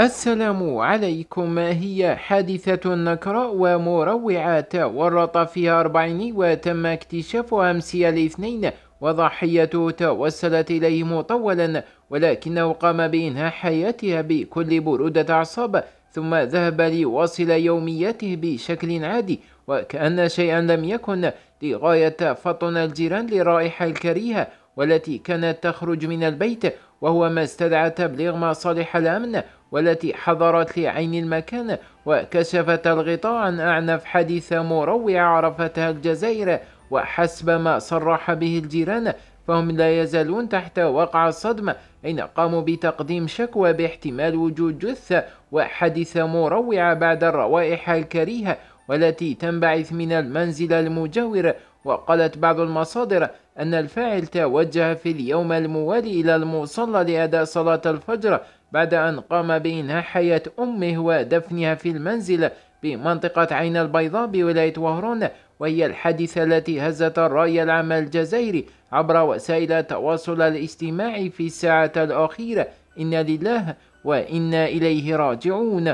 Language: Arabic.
السلام عليكم هي حادثة نكرة ومروعة تورط فيها أربعين وتم اكتشافها أمس الاثنين وضحيته توسلت إليه مطولا ولكنه قام بإنهاء حياتها بكل برودة أعصاب ثم ذهب ليواصل يومياته بشكل عادي وكأن شيئا لم يكن لغاية فطن الجيران لرائحة الكريهة والتي كانت تخرج من البيت وهو ما استدعى تبليغ مصالح الأمن والتي حضرت لعين المكان وكشفت الغطاء عن أعنف حادثة مروعة عرفتها الجزائر وحسب ما صرح به الجيران فهم لا يزالون تحت وقع الصدمة أين قاموا بتقديم شكوى باحتمال وجود جثة وحادثة مروعة بعد الروائح الكريهة والتي تنبعث من المنزل المجاور وقالت بعض المصادر أن الفاعل توجه في اليوم الموالي إلى المصلى لأداء صلاة الفجر بعد أن قام بإنهاء حياة أمه ودفنها في المنزل بمنطقة عين البيضاء بولاية وهران وهي الحادثة التي هزت الرأي العام الجزائري عبر وسائل التواصل الاجتماعي في الساعة الأخيرة إنا لله وإنا إليه راجعون